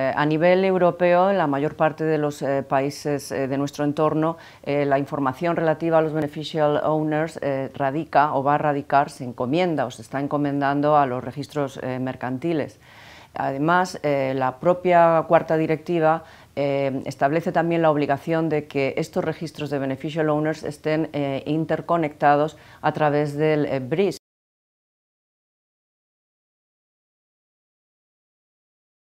Eh, a nivel europeo, en la mayor parte de los eh, países eh, de nuestro entorno, la información relativa a los beneficial owners radica o va a radicar, se encomienda o se está encomendando a los registros mercantiles. Además, la propia cuarta directiva establece también la obligación de que estos registros de beneficial owners estén interconectados a través del BRIS.